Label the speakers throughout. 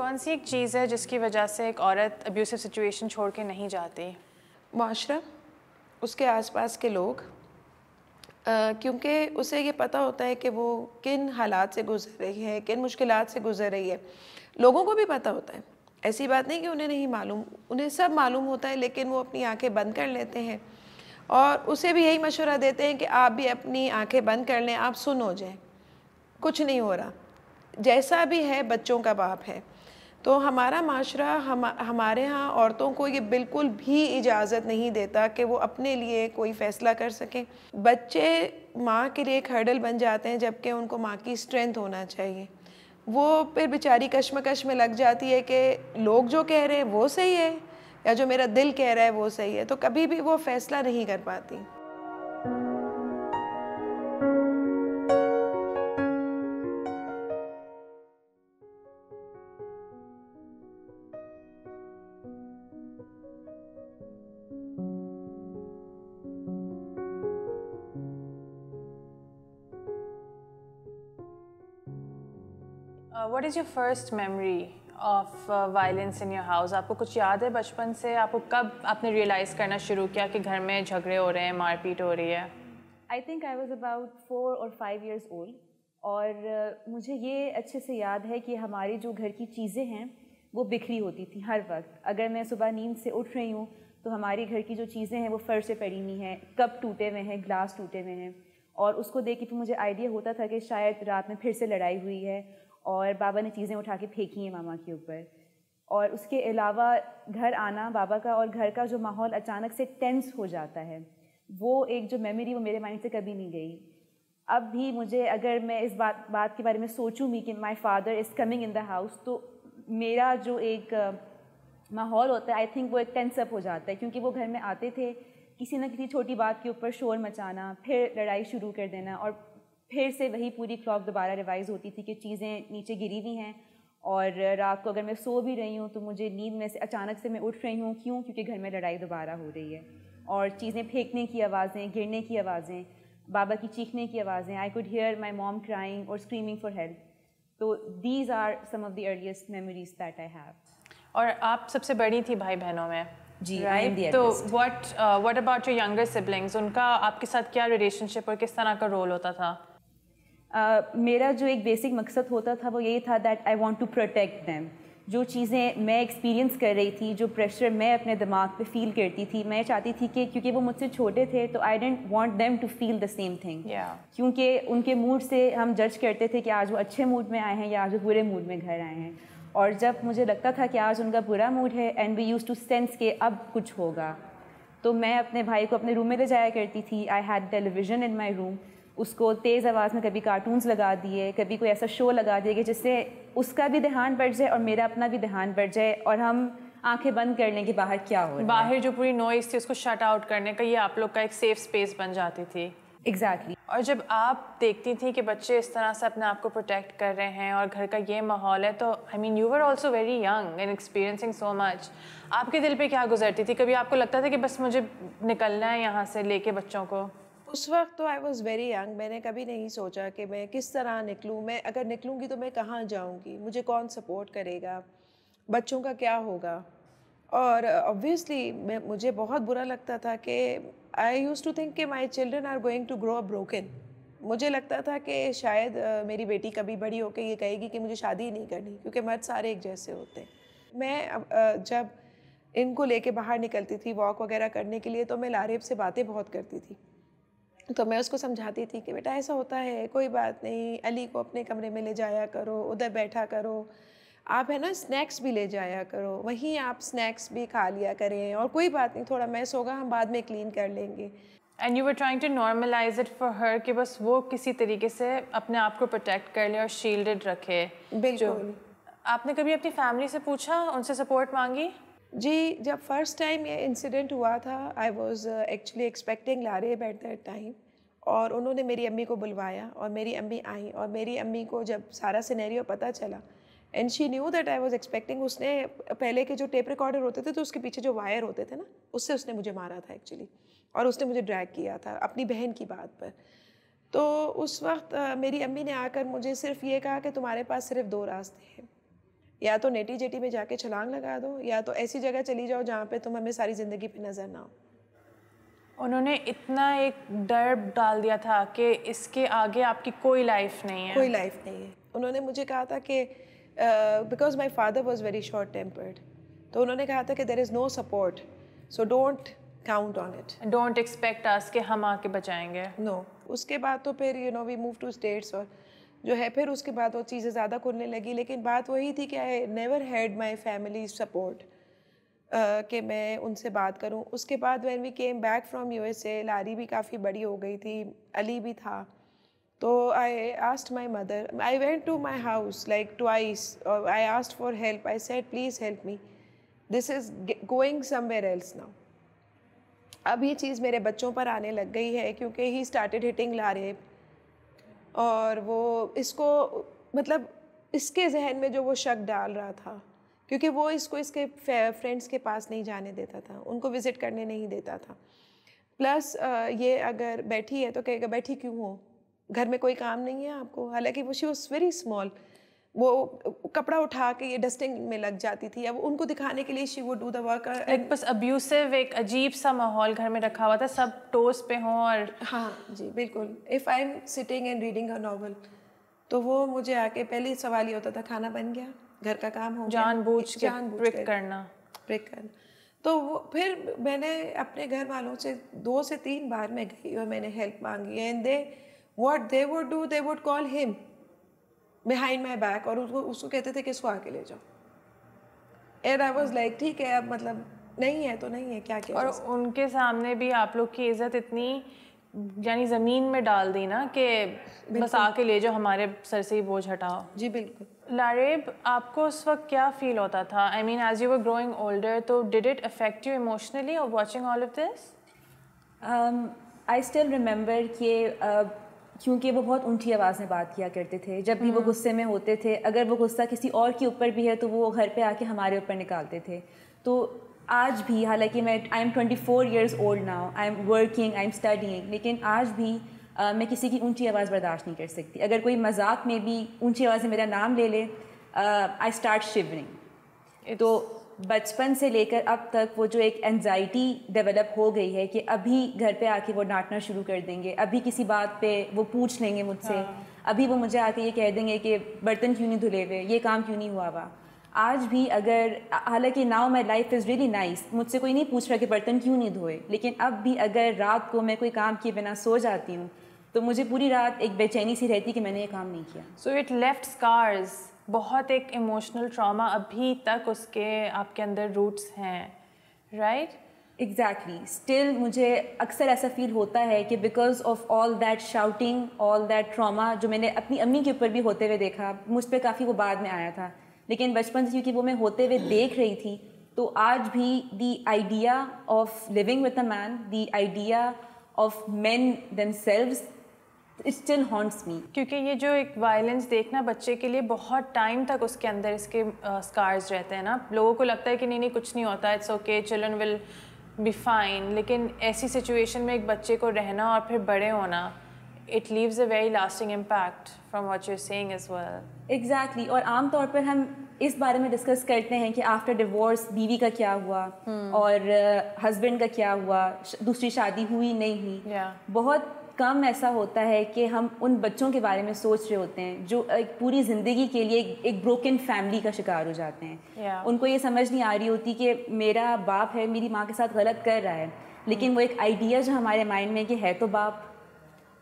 Speaker 1: कौन सी एक चीज़ है
Speaker 2: जिसकी वजह से एक औरत अब्यूसिव सिचुएशन छोड़ के नहीं जाती माशरा उसके आसपास के लोग क्योंकि उसे ये पता होता है कि वो किन हालात से गुजर रही है किन मुश्किल से गुजर रही है लोगों को भी पता होता है ऐसी बात नहीं कि उन्हें नहीं मालूम उन्हें सब मालूम होता है लेकिन वो अपनी आंखें बंद कर लेते हैं और उसे भी यही मशवरा देते हैं कि आप भी अपनी आंखें बंद कर लें आप सुन हो जाए कुछ नहीं हो रहा जैसा भी है बच्चों का बाप है तो हमारा माशरा हम हमारे यहाँ औरतों को ये बिल्कुल भी इजाज़त नहीं देता कि वो अपने लिए कोई फ़ैसला कर सकें बच्चे माँ के लिए एक हर्डल बन जाते हैं जबकि उनको माँ की स्ट्रेंथ होना चाहिए वो फिर बेचारी कश्मकश में लग जाती है कि लोग जो कह रहे हैं वो सही है या जो मेरा दिल कह रहा है वो सही है तो कभी भी वो फ़ैसला नहीं कर पाती
Speaker 1: what is your first memory of violence in your house आपको कुछ याद है बचपन से आपको कब आपने रियलाइज़ करना शुरू किया कि घर में झगड़े हो रहे हैं मारपीट हो रही है
Speaker 3: I think I was about four और फाइव ईयर्स ओल्ड और मुझे ये अच्छे से याद है कि हमारी जो घर की चीज़ें हैं वो बिखरी होती थी हर वक्त अगर मैं सुबह नींद से उठ रही हूँ तो हमारे घर की जो चीज़ें हैं वो फर्श से पड़ी हुई हैं कप टूटे हुए हैं ग्लास टूटे हुए हैं और उसको देख के फिर मुझे आइडिया होता था कि शायद रात में फिर से लड़ाई हुई है और बाबा ने चीज़ें उठा के फेंकी हैं मामा के ऊपर और उसके अलावा घर आना बाबा का और घर का जो माहौल अचानक से टेंस हो जाता है वो एक जो मेमोरी वो मेरे माइंड से कभी नहीं गई अब भी मुझे अगर मैं इस बात बात के बारे में सोचूंगी कि my father is coming in the house तो मेरा जो एक माहौल होता है आई थिंक वो एक टेंसअप हो जाता है क्योंकि वो घर में आते थे किसी न किसी छोटी बात के ऊपर शोर मचाना फिर लड़ाई शुरू कर देना और फिर से वही पूरी क्लॉक दोबारा रिवाइज़ होती थी कि चीज़ें नीचे गिरी हुई हैं और रात को अगर मैं सो भी रही हूँ तो मुझे नींद में से अचानक से मैं उठ रही हूँ क्यों क्योंकि घर में लड़ाई दोबारा हो रही है और चीज़ें फेंकने की आवाज़ें गिरने की आवाज़ें बाबा की चीखने की आवाज़ें I could hear my mom crying और स्क्रीमिंग फॉर हेल्प तो these are some of the earliest memories that I have
Speaker 1: और आप सबसे बड़ी थी भाई बहनों में जी right? तो what what about your younger siblings उनका आपके साथ क्या रिलेशनशिप और किस तरह का रोल होता था मेरा
Speaker 3: जो एक बेसिक मकसद होता था वो यही था that I want to protect them जो चीज़ें मैं एक्सपीरियंस कर रही थी जो प्रेशर मैं अपने दिमाग पे फील करती थी मैं चाहती थी कि क्योंकि वो मुझसे छोटे थे तो I didn't want them to feel the same thing क्योंकि उनके मूड से हम जज करते थे कि आज वो अच्छे मूड में आए हैं या आज वो बुरे मूड में घर आए हैं और जब मुझे लगता था कि आज उनका बुरा मूड है and we used to sense के अब कुछ होगा तो मैं अपने भाई को अपने रूम में ले जाया करती थी I had television in my room उसको तेज़ आवाज़ में कभी कार्टून्स लगा दिए कभी कोई ऐसा शो लगा दिए कि जिससे उसका भी ध्यान बढ़ जाए और मेरा अपना भी ध्यान बढ़ जाए
Speaker 1: और हम आंखें बंद कर लें कि बाहर क्या हो बाहर जो पूरी नॉइज़ थी उसको शट आउट करने का ये आप लोग का एक सेफ स्पेस बन जाती थी एग्जैक्टली exactly. और जब आप देखती थी कि बच्चे इस तरह से अपने आप को प्रोटेक्ट कर रहे हैं और घर का ये माहौल है तो I mean you were also very young and experiencing so much आपके दिल पे क्या गुजरती थी कभी आपको लगता था कि बस मुझे निकलना है यहाँ से लेके बच्चों को
Speaker 2: उस वक्त तो आई वॉज़ वेरी यंग मैंने कभी नहीं सोचा कि मैं किस तरह निकलूँ मैं अगर निकलूँगी तो मैं कहाँ जाऊँगी मुझे कौन सपोर्ट करेगा बच्चों का क्या होगा और ऑब्वियसली मैं मुझे बहुत बुरा लगता था कि आई यूज़ टू थिंक कि my children are going to grow a broken मुझे लगता था कि शायद मेरी बेटी कभी बड़ी होकर ये कहेगी कि मुझे शादी ही नहीं करनी क्योंकि मर्द सारे एक जैसे होते हैं मैं जब इनको लेके बाहर निकलती थी वॉक वगैरह करने के लिए तो मैं लारेब से बातें बहुत करती थी तो मैं उसको समझाती थी कि बेटा ऐसा होता है कोई बात नहीं अली को अपने कमरे में ले जाया करो उधर बैठा करो आप है ना स्नैक्स भी ले जाया करो वहीं आप स्नैक्स भी खा लिया करें और कोई बात नहीं थोड़ा मैस होगा हम बाद में क्लीन कर लेंगे and you were trying to normalise it for her कि बस वो किसी तरीके से अपने आप को
Speaker 1: प्रोटेक्ट कर ले और शील्डेड रखे बिल्कुल आपने कभी अपनी फैमिली से पूछा उनसे
Speaker 2: सपोर्ट मांगी जी जब फर्स्ट टाइम ये इंसिडेंट हुआ था आई वॉज एक्चुअली एक्सपेक्टिंग ला रही एट दैट टाइम और उन्होंने मेरी अम्मी को बुलवाया और मेरी अम्मी आई और मेरी अम्मी को जब सारा सिनेरियो पता चला and she knew that I was expecting उसने पहले के जो टेप रिकॉर्डर होते थे तो उसके पीछे जो वायर होते थे ना उससे उसने मुझे मारा था एक्चुअली और उसने मुझे ड्रैग किया था अपनी बहन की बात पर तो उस वक्त uh, मेरी अम्मी ने आकर मुझे सिर्फ ये कहा कि तुम्हारे पास सिर्फ दो रास्ते हैं या तो नेटी जेटी में जाके छलांग लगा दो या तो ऐसी जगह चली जाओ जहाँ पे तुम हमें सारी ज़िंदगी पे नज़र ना हो उन्होंने इतना एक डर डाल दिया था कि इसके आगे आपकी कोई लाइफ नहीं है कोई लाइफ नहीं है उन्होंने मुझे कहा था कि because my father was very short tempered तो उन्होंने कहा था कि there is no support so don't count on it don't expect us के हम आके बचाएंगे नो no. उसके बाद तो फिर you know we move to States और जो है फिर उसके बाद वो चीज़ें ज़्यादा खुलने लगी लेकिन बात वही थी कि I never had my family support कि मैं उनसे बात करूं उसके बाद when we came back from U S A लारी भी काफ़ी बड़ी हो गई थी अली भी था तो I asked my mother I went to my house like twice और I asked for help I said please help me this is going somewhere else now अब ये चीज़ मेरे बच्चों पर आने लग गई है क्योंकि ही स्टार्टेड हिटिंग लारे और वो इसको मतलब इसके जहन में जो वो शक डाल रहा था क्योंकि वो इसको इसके फ्रेंड्स के पास नहीं जाने देता था उनको विज़िट करने नहीं देता था प्लस ये अगर बैठी है तो कहेगा बैठी क्यों हो घर में कोई काम नहीं है आपको हालांकि वो शी वॉज वेरी स्मॉल वो कपड़ा उठा के ये डस्टिंग में लग जाती थी अब उनको दिखाने के लिए शी वो डू द वर्क बस अब्यूसिव एक अजीब सा माहौल घर में रखा हुआ था सब टोस पे हों और हाँ जी बिल्कुल if I am sitting and reading a novel तो वो मुझे आके पहले सवाल ये होता था खाना बन गया घर का काम हो जान बूझ जान प्रिक करना प्रिक करना तो वो फिर मैंने अपने घर वालों से दो से तीन बार मैं गई और मैंने हेल्प मांगी and they what they would do they would call him behind my back और उसको उसको कहते थे कि इसको आके ले जाओ एंड आई वॉज लाइक ठीक है अब मतलब नहीं है तो नहीं है क्या क्या और उनके सामने भी आप लोग की
Speaker 1: इज्जत इतनी यानी ज़मीन में डाल दी ना कि बस आके ले जाओ हमारे सर से ही बोझ हटाओ जी बिल्कुल लारेब आपको उस वक्त क्या फील होता था I mean as you were growing older तो did it affect you emotionally और watching all of this I still remember कि uh, क्योंकि वो बहुत ऊंची आवाज़ में बात किया करते
Speaker 3: थे जब भी वो हम्म। गुस्से में होते थे अगर वो गुस्सा किसी और के ऊपर भी है तो वो घर पे आके हमारे ऊपर निकालते थे तो आज भी हालांकि मैं I am twenty four years old now I am working I am studying लेकिन आज भी आ, मैं किसी की ऊंची आवाज़ बर्दाश्त नहीं कर सकती अगर कोई मजाक में भी ऊंची आवाज़ में मेरा नाम ले ले आई स्टार्ट शिवरिंग तो बचपन से लेकर अब तक वो जो एक एनजाइटी डेवलप हो गई है कि अभी घर पे आके वो डांटना शुरू कर देंगे अभी किसी बात पे वो पूछ लेंगे मुझसे हाँ। अभी वो मुझे आके ये कह देंगे कि बर्तन क्यों नहीं धुले हुए ये काम क्यों नहीं हुआ हुआ आज भी अगर हालांकि now my life is really nice मुझसे कोई नहीं पूछ रहा कि बर्तन क्यों नहीं धोए लेकिन अब भी अगर रात को मैं कोई काम किए बिना सो जाती हूँ तो मुझे पूरी रात एक बेचैनी सी रहती कि मैंने ये काम नहीं किया
Speaker 1: सो इट लेफ्ट स्कार्स बहुत एक इमोशनल ट्रॉमा अभी तक उसके आपके अंदर रूट्स हैं राइट
Speaker 3: एग्जैक्टली स्टिल मुझे अक्सर ऐसा फील होता है कि because of all that shouting all that trauma जो मैंने अपनी अम्मी के ऊपर भी होते हुए देखा मुझ पर काफ़ी वो बाद में आया था लेकिन बचपन से क्योंकि वो मैं होते हुए देख रही थी तो आज भी the idea of living with a man the idea
Speaker 1: of man themselves it still haunts me क्योंकि ये जो एक वायलेंस देखना बच्चे के लिए बहुत टाइम तक उसके अंदर इसके स्कार्स uh, रहते हैं ना लोगों को लगता है कि नहीं नहीं कुछ नहीं होता it's okay children will be fine लेकिन ऐसी सिचुएशन में एक बच्चे को रहना और फिर बड़े होना it leaves a very lasting impact from what you're saying is well
Speaker 3: exactly और आमतौर पर हम इस बारे में डिस्कस करते हैं कि आफ्टर डिवोर्स बीवी का क्या हुआ hmm. और हस्बैंड uh, का क्या हुआ दूसरी शादी हुई नहीं हुई yeah. बहुत कम ऐसा होता है कि हम उन बच्चों के बारे में सोच रहे होते हैं जो एक पूरी ज़िंदगी के लिए एक ब्रोकन फैमिली का शिकार हो जाते हैं yeah. उनको ये समझ नहीं आ रही होती कि मेरा बाप है मेरी माँ के साथ गलत कर रहा है लेकिन hmm. वो एक आइडिया जो हमारे माइंड में कि है तो बाप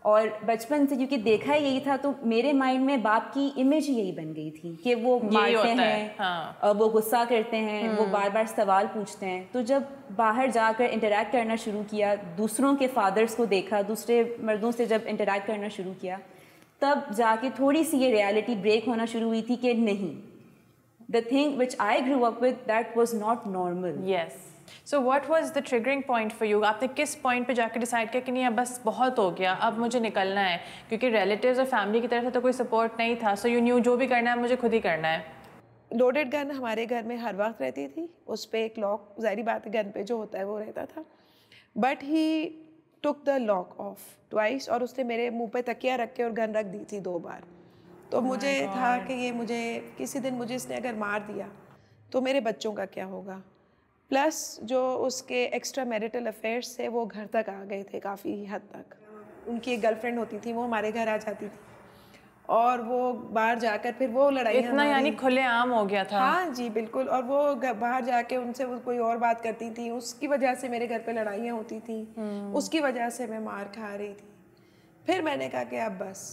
Speaker 3: और बचपन से क्योंकि देखा ही यही था तो मेरे माइंड में बाप की इमेज यही बन गई थी कि वो मारते हैं है, हाँ। वो गुस्सा करते हैं वो हम्म। बार बार सवाल पूछते हैं तो जब बाहर जाकर इंटरेक्ट करना शुरू किया दूसरों के फादर्स को देखा दूसरे मर्दों से जब इंटरेक्ट करना शुरू किया तब जाके थोड़ी सी ये रियलिटी ब्रेक होना शुरू हुई थी कि नहीं the thing which I grew up with that
Speaker 1: was not normal yes so what was the triggering point for you आपने किस पॉइंट पर जाकर डिसाइड किया कि नहीं अब बस बहुत हो गया अब मुझे निकलना है क्योंकि रिलेटिव और फैमिली की तरफ से तो कोई सपोर्ट
Speaker 2: नहीं था सो यू न्यू जो भी करना है मुझे खुद ही करना है लोडेड गन हमारे घर में हर वक्त रहती थी उस पर एक लॉक जहरी बात गन पे जो होता है वो रहता था but he took the lock off twice और उसने मेरे मुंह पे तकिया रख के और गन रख दी थी दो बार तो oh मुझे था कि ये मुझे किसी दिन मुझे इसने अगर मार दिया तो मेरे बच्चों का क्या होगा प्लस जो उसके एक्स्ट्रा मैरिटल अफेयर्स थे वो घर तक आ गए थे काफ़ी हद तक उनकी एक गर्लफ्रेंड होती थी वो हमारे घर आ जाती थी और वो बाहर जाकर फिर वो लड़ाई इतना यानी आम हो गया था हाँ जी बिल्कुल और वो बाहर जाके उनसे वो कोई और बात करती थी उसकी वजह से मेरे घर पे लड़ाइयाँ होती थी हम्म। उसकी वजह से मैं मार खा रही थी फिर मैंने कहा कि अब बस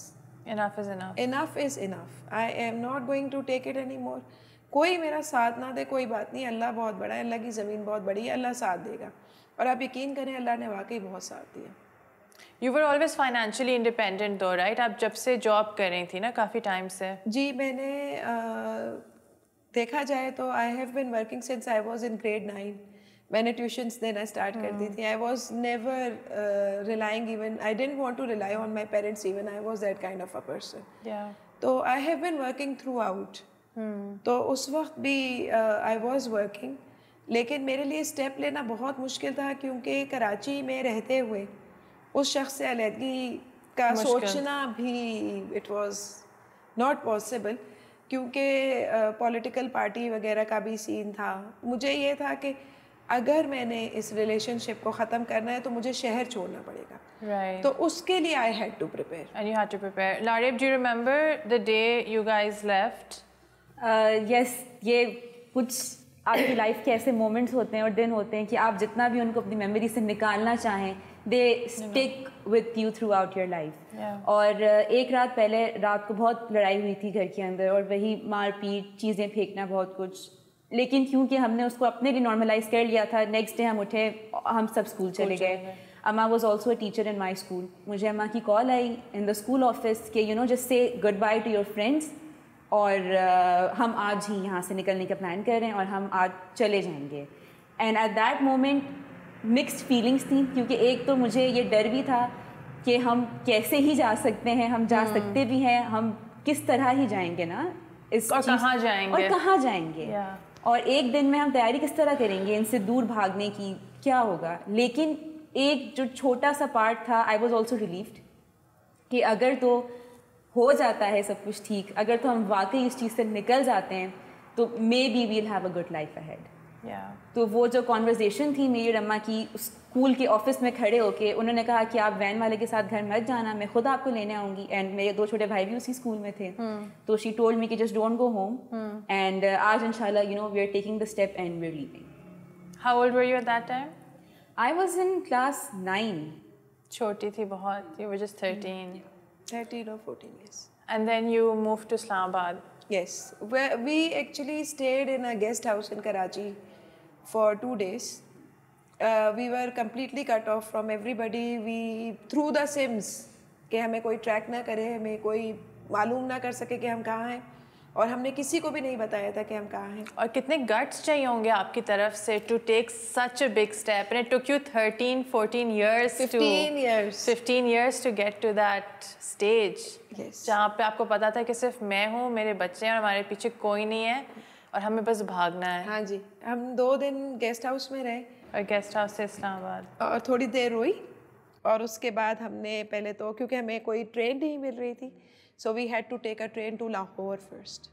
Speaker 2: enough is enough enough is enough I am not going to take it any more कोई मेरा साथ ना दे कोई बात नहीं अल्लाह बहुत बड़ा है अल्लाह की ज़मीन बहुत बड़ी है अल्लाह साथ देगा और आप यकीन करें अल्लाह ने वाकई बहुत साथ दिया
Speaker 1: you were always financially independent though right आप जब से जॉब कर रही थी ना काफ़ी
Speaker 2: टाइम से जी मैंने आ, देखा जाए तो I have been working since I was in grade nine मैंने ट्यूशन्स देना स्टार्ट कर दी hmm. थी I was never relying even I didn't want to rely on my parents even I was that kind of a person तो I have been working throughout तो उस वक्त भी आई वॉज वर्किंग लेकिन मेरे लिए step लेना बहुत मुश्किल था क्योंकि कराची में रहते हुए उस शख्स से अलीहदगी का सोचना भी इट वॉज नॉट पॉसिबल क्योंकि पॉलिटिकल पार्टी वगैरह का भी सीन था मुझे ये था कि अगर मैंने इस रिलेशनशिप को ख़त्म करना है तो मुझे शहर छोड़ना पड़ेगा right. तो उसके लिए I had to prepare and you had to prepare लारिब do remember the
Speaker 1: day you guys left yes ये कुछ आपकी
Speaker 3: लाइफ के ऐसे मोमेंट्स होते हैं और दिन होते हैं कि आप जितना भी उनको अपनी मेमोरी से निकालना चाहें they stick with you throughout your life और एक रात पहले रात को बहुत लड़ाई हुई थी घर के अंदर और वही मारपीट चीज़ें फेंकना बहुत कुछ लेकिन क्योंकि हमने उसको अपने लिए नॉर्मलाइज कर लिया था नेक्स्ट डे हम उठे हम सब स्कूल चले गए अम्मा was also a teacher in my school मुझे अम्मा की कॉल आई इन द स्कूल ऑफिस के you know just say goodbye to your friends और uh, हम आज ही यहाँ से निकलने का प्लान कर रहे हैं और हम आज चले जाएंगे and at that moment mixed feelings थी क्योंकि एक तो मुझे ये डर भी था कि हम कैसे ही जा सकते हैं हम जा hmm. सकते भी हैं हम किस तरह ही जाएंगे ना इस और कहाँ जाएंगे और कहाँ जाएंगे yeah. और एक दिन में हम तैयारी किस तरह करेंगे इनसे दूर भागने की क्या होगा लेकिन एक जो छोटा सा पार्ट था आई वॉज ऑल्सो रिलीव्ड कि अगर तो हो जाता है सब कुछ ठीक अगर तो हम वाकई इस चीज़ से निकल जाते हैं तो maybe we'll have a good life ahead तो वो जो कॉन्वर्जेसन थी मेरी रम्मा की स्कूल के ऑफिस में खड़े होके उन्होंने कहा कि आप वैन वाले के साथ घर मत जाना मैं खुद आपको लेने आऊँगी एंड मेरे दो छोटे भाई भी उसी स्कूल में थे hmm। तो शी टोल्ड मी कि just don't go home and आज इनशाला you know we are taking the step and we are leaving
Speaker 1: how old were you at that time I was in class nine छोटी थी बहुत you were just thirteen 13 or 14 years. And then you
Speaker 2: moved to Islamabad? Yes. Where we actually stayed in a guest house in Karachi for two days. Uh, we were completely cut off from everybody. We through the Sims that हमें कोई track ना करे हमें कोई मालूम ना कर सके कि हम कहाँ हैं और हमने किसी को भी नहीं बताया था कि हम कहाँ हैं और कितने गट्स चाहिए होंगे
Speaker 1: आपकी तरफ से to take such a big step and took you 13 14 years 15 years 15 years to get to that stage जहाँ पे आपको पता था कि सिर्फ मैं हूँ मेरे बच्चे हैं और हमारे पीछे कोई नहीं है और हमें बस भागना है हाँ जी हम
Speaker 2: दो दिन गेस्ट हाउस में रहे और गेस्ट हाउस से इस्लामाबाद और थोड़ी देर रोई और उसके बाद हमने पहले तो क्योंकि हमें कोई ट्रेन नहीं मिल रही थी So we had to take a train to Lahore first.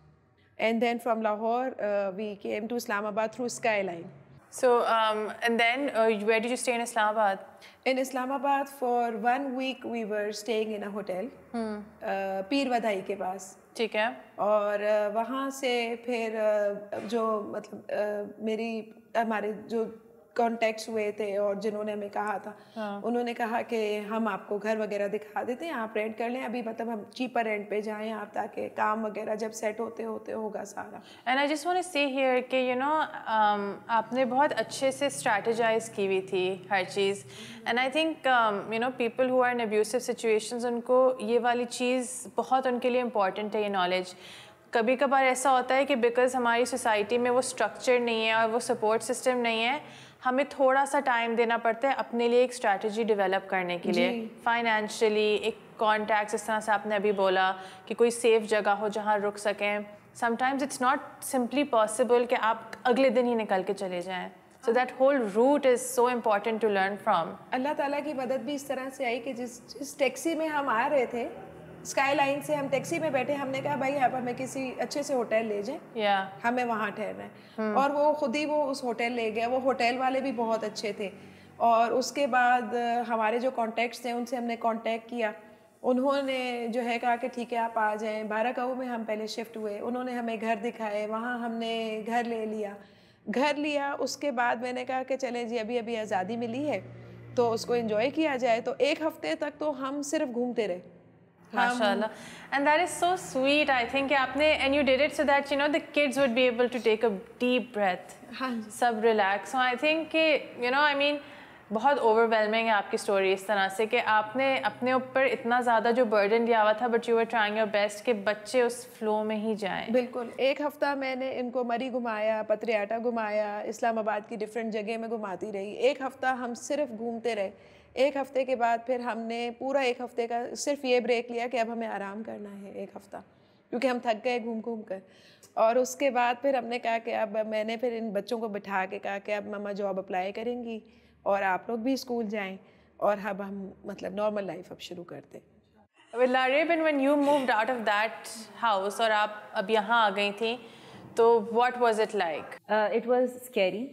Speaker 2: And then from Lahore, uh, we came to Islamabad through Skyline. So, um, and then uh, where did you stay in Islamabad? In Islamabad, for one week, we were staying in a hotel, hmm. uh, Peer Vadai ke paas. ठीक है और uh, वहाँ से फिर uh, जो मतलब uh, मेरी हमारे जो कॉन्टेक्ट हुए थे और जिन्होंने हमें कहा था हाँ. उन्होंने कहा कि हम आपको घर वगैरह दिखा देते हैं आप रेंट कर लें अभी मतलब हम चीपर रेंट पे जाएं आप ताकि काम वगैरह जब सेट होते होते होगा सारा and I just want see here कि यू नो um,
Speaker 1: आपने बहुत अच्छे से स्ट्रेटजाइज की हुई थी हर चीज़ and I think you know people who are in abusive उनको ये वाली चीज़ बहुत उनके लिए इंपॉर्टेंट है ये नॉलेज कभी कभार ऐसा होता है कि बिकॉज़ हमारी सोसाइटी में वो स्ट्रक्चर नहीं है और वो सपोर्ट सिस्टम नहीं है हमें थोड़ा सा टाइम देना पड़ता है अपने लिए एक स्ट्रैटेजी डेवलप करने के लिए फाइनेंशियली एक कॉन्टैक्ट इस तरह से आपने अभी बोला कि कोई सेफ जगह हो जहाँ रुक सकें sometimes it's not simply possible कि आप अगले दिन ही निकल के चले जाएँ so that whole route is so important to learn from
Speaker 2: Allah ताला की मदद भी इस तरह से आई कि जिस जिस टैक्सी में हम आ रहे थे स्काई लाइन से हम टैक्सी में बैठे हमने कहा भाई आप हमें किसी अच्छे से होटल ले जाए yeah. हमें वहाँ ठहरना है hmm. और वो खुद ही वो उस होटल ले गया वो होटल वाले भी बहुत अच्छे थे और उसके बाद हमारे जो कॉन्टैक्ट्स थे उनसे हमने कॉन्टैक्ट किया उन्होंने जो है कहा कि ठीक है आप आ जाएं बारह काऊ में हम पहले शिफ्ट हुए उन्होंने हमें घर दिखाए वहाँ हमने घर ले लिया घर लिया उसके बाद मैंने कहा कि चले जी अभी अभी आज़ादी मिली है तो उसको इन्जॉय किया जाए तो एक हफ्ते तक तो हम सिर्फ घूमते रहे माशाल्लाह um,
Speaker 1: and that is so sweet i think aapne and you did it so that you know the kids would be able to take a deep breath सब relax so I think ki, you know i mean बहुत overwhelming है आपकी story इस तरह से कि आपने अपने ऊपर इतना ज़्यादा जो बर्डन दिया हुआ था but you were trying your best कि बच्चे उस
Speaker 2: फ्लो में ही जाएं बिल्कुल एक हफ़्ता मैंने इनको मरी घुमाया पत्रियाटा घुमाया इस्लामाबाद की डिफरेंट जगह में घुमाती रही एक हफ़्ता हम सिर्फ घूमते रहे एक हफ्ते के बाद फिर हमने पूरा एक हफ्ते का सिर्फ ये ब्रेक लिया कि अब हमें आराम करना है एक हफ्ता क्योंकि हम थक गए घूम घूम कर और उसके बाद फिर हमने कहा कि अब मैंने फिर इन बच्चों को बिठा के कहा कि अब मम्मा जॉब अप्लाई करेंगी और आप लोग भी स्कूल जाएं और अब हम मतलब नॉर्मल लाइफ अब शुरू करते
Speaker 1: लारेबन you move out of that house और आप अब यहाँ आ गई थी तो what was it like it was scary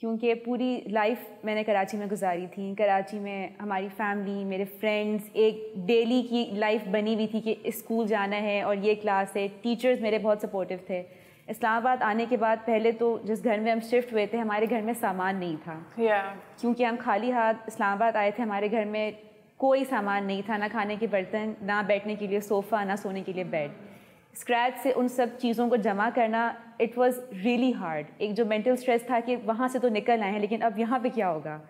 Speaker 3: क्योंकि पूरी लाइफ मैंने कराची में गुजारी थी कराची में हमारी फैमिली मेरे फ्रेंड्स एक डेली की लाइफ बनी हुई थी कि स्कूल जाना है और ये क्लास है टीचर्स मेरे बहुत सपोर्टिव थे इस्लामाबाद आने के बाद पहले तो जिस घर में हम शिफ्ट हुए थे हमारे घर में सामान नहीं था yeah. क्योंकि हम खाली हाथ इस्लामाबाद आए थे हमारे घर में कोई सामान नहीं था ना खाने के बर्तन ना बैठने के लिए सोफ़ा ना सोने के लिए बेड स्क्रैच से उन सब चीज़ों को जमा करना इट वॉज़ रियली हार्ड एक जो मेंटल स्ट्रेस था कि वहाँ से तो निकल आए हैं लेकिन अब यहाँ पे क्या होगा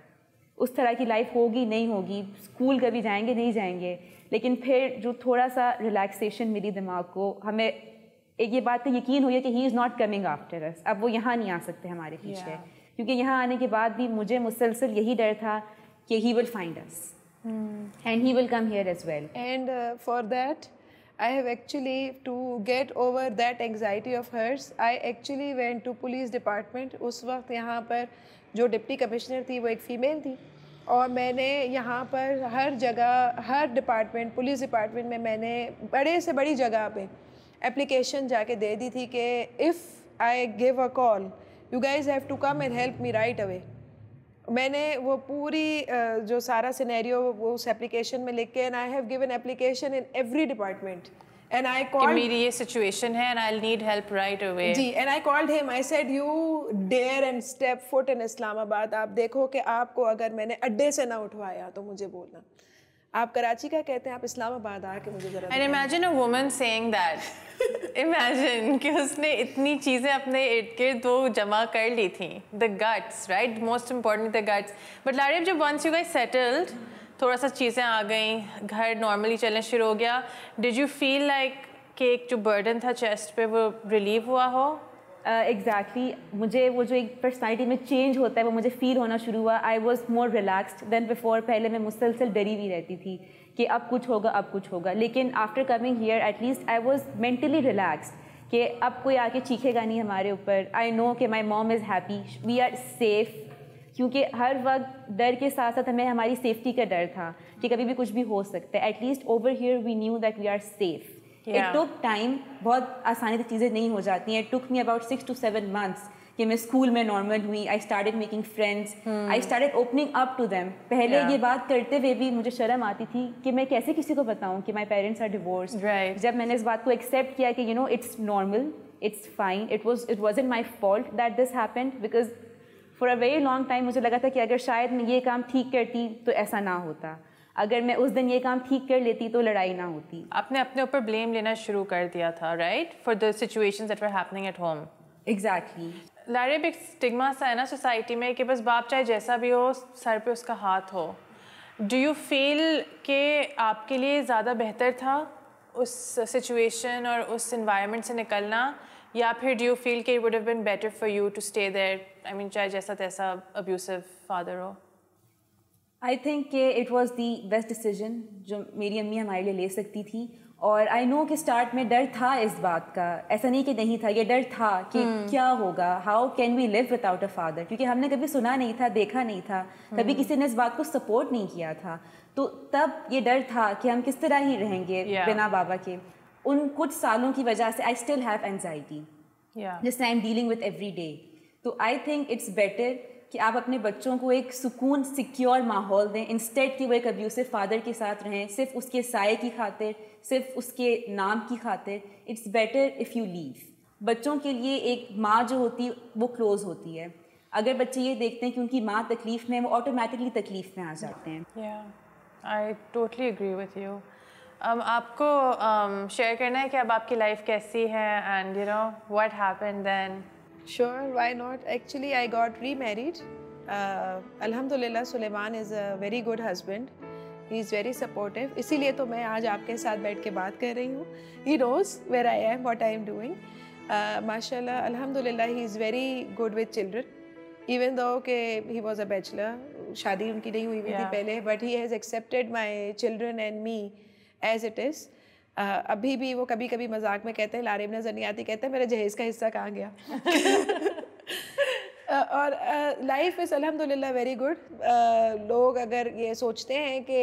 Speaker 3: उस तरह की लाइफ होगी नहीं होगी स्कूल कभी जाएंगे नहीं जाएंगे लेकिन फिर जो थोड़ा सा रिलैक्सेशन मिली दिमाग को हमें एक ये बात तो यकीन हुई है कि he is not coming after us अब वो यहाँ नहीं आ सकते हमारे पीछे yeah. क्योंकि यहाँ आने के बाद भी मुझे मुसलसल यही डर था कि he will find us and he will come here as well
Speaker 2: and for that I have actually to get over that anxiety of hers. I actually went to police department. उस वक्त यहाँ पर जो डिप्टी कमिश्नर थी वो एक female थी और मैंने यहाँ पर हर जगह हर डिपार्टमेंट पुलिस डिपार्टमेंट में मैंने बड़े से बड़ी जगह पे एप्लीकेशन जाके दे दी थी कि if I give a call you guys have to come and help me right away मैंने वो पूरी जो सारा सिनेरियो वो उस एप्लीकेशन में लिख के and I have given application in every department and I call मेरी
Speaker 1: ये सिचुएशन है and I need help right away जी and
Speaker 2: I called him I said you dare and step foot in Islamabad आप देखो कि आपको अगर मैंने अड्डे से ना उठवाया तो मुझे बोलना आप कराची का कहते हैं आप इस्लामाबाद आके मुझे जरा and imagine
Speaker 1: a woman saying that imagine कि उसने इतनी चीज़ें अपने इर्द गिर्द वो जमा कर ली थी the guts right most important the guts but लारिफ जब वंस यू गाइस सेटल्ड थोड़ा सा चीज़ें आ गई घर नॉर्मली चलना शुरू हो गया डिड यू फील लाइक कि एक जो बर्डन था चेस्ट पे वो रिलीव हुआ हो एग्जैक्टली uh, exactly. मुझे वो जो एक
Speaker 3: पर्सनैलिटी में चेंज होता है वो मुझे फील होना शुरू हुआ I was more relaxed than before पहले मैं मुसलसल डरी हुई रहती थी कि अब कुछ होगा अब कुछ होगा लेकिन after coming here at least I was mentally relaxed कि अब कोई आके चीखेगा नहीं हमारे ऊपर आई नो कि my mom is happy we are safe क्योंकि हर वक्त डर के साथ साथ हमें हमारी सेफ्टी का डर था कि कभी भी कुछ भी हो सकता है at least over here we knew that we are safe it took time बहुत आसानी से चीज़ें नहीं हो जाती हैं it took me about six to seven months कि मैं स्कूल में नॉर्मल हुई I started making friends I started opening up to them पहले yeah. ये बात करते हुए भी मुझे शर्म आती थी कि मैं कैसे किसी को बताऊं कि माय पेरेंट्स आर डिवोर्स जब मैंने इस बात को एक्सेप्ट किया कि you know it's normal it's fine it was it was in my fault that this happened because for a very long time मुझे लगा था कि अगर शायद मैं ये काम ठीक करती तो ऐसा ना होता अगर मैं उस दिन ये काम ठीक कर लेती तो लड़ाई ना होती
Speaker 1: आपने अपने ऊपर ब्लेम लेना शुरू कर दिया था right for the situations that were happening at home exactly लारे भी स्टिग्मा सा है ना सोसाइटी में कि बस बाप चाहे जैसा भी हो सर पे उसका हाथ हो डू यू फील के आपके लिए ज़्यादा बेहतर था उस सिचुएशन और उस इन्वायरमेंट से निकलना या फिर डू यू फील के it would have been better for you to stay there I mean चाहे जैसा तैसा अब्यूसिव फादर हो
Speaker 3: आई थिंक के it was the best decision जो मेरी अम्मी हमारे लिए ले सकती थी और आई नो कि स्टार्ट में डर था इस बात का ऐसा नहीं कि नहीं था ये डर था कि hmm. क्या होगा how can we live without a father क्योंकि हमने कभी सुना नहीं था देखा नहीं था hmm. कभी किसी ने इस बात को सपोर्ट नहीं किया था तो तब ये डर था कि हम किस तरह ही रहेंगे yeah. बिना बाबा के उन कुछ सालों की वजह से आई स्टिल हैव एनजाइटी जिस I am dealing with every day तो आई थिंक इट्स बेटर कि आप अपने बच्चों को एक सुकून सिक्योर माहौल दें इंस्टेड कि वो एक अब्यूसिव फादर के साथ रहें सिर्फ उसके साय की खातिर सिर्फ उसके नाम की खातिर it's better if you leave बच्चों के लिए एक माँ जो होती वो क्लोज़ होती है अगर बच्चे ये देखते हैं कि उनकी माँ तकलीफ़ में वो ऑटोमेटिकली तकलीफ़ में आ जाते
Speaker 1: हैं I totally agree with you आपको शेयर um, करना है कि अब आपकी लाइफ
Speaker 2: कैसी है and you know what happen then sure why not actually I got remarried अलहमदिल्ला Suleman is a very good husband he is very supportive इसीलिए तो मैं आज आपके साथ बैठ के बात कर रही हूँ he knows where I am what I am doing माशा अल्हम्दुलिल्लाह he is very good with children even though के ही वॉज अ बैचलर शादी उनकी नहीं हुई हुई थी पहले but he has accepted my children and me as it is अभी भी वो कभी कभी मजाक में कहते हैं लारेब नजर नहीं आती कहते हैं मेरे जहेज का हिस्सा कहाँ गया और लाइफ इज़ अलहमदिल्ला वेरी गुड लोग अगर ये सोचते हैं कि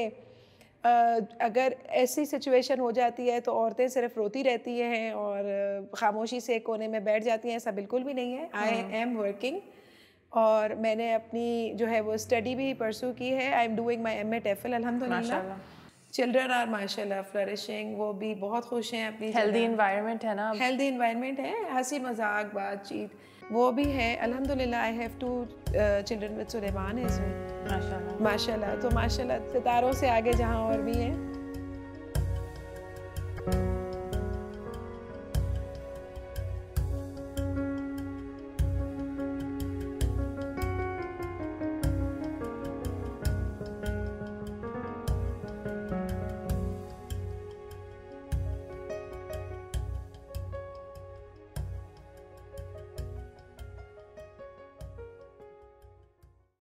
Speaker 2: अगर ऐसी सिचुएशन हो जाती है तो औरतें सिर्फ रोती रहती हैं और ख़ामोशी से कोने में बैठ जाती हैं ऐसा बिल्कुल भी नहीं है आई एम वर्किंग और मैंने अपनी जो है वो स्टडी भी परसू की है I am doing my M A TEFL अलहमदिल्ला चिल्ड्रन आर माशाल्लाह फ्लरिशिंग वो भी बहुत खुश हैं अपनी हेल्दी इन्वायरमेंट है ना हेल्दी इन्वायरमेंट है हंसी मजाक बातचीत वो भी है अल्हम्दुलिल्लाह I have two children with Suleman is माशाल्लाह माशाल्लाह तो माशाल्लाह सितारों से आगे जहाँ और भी है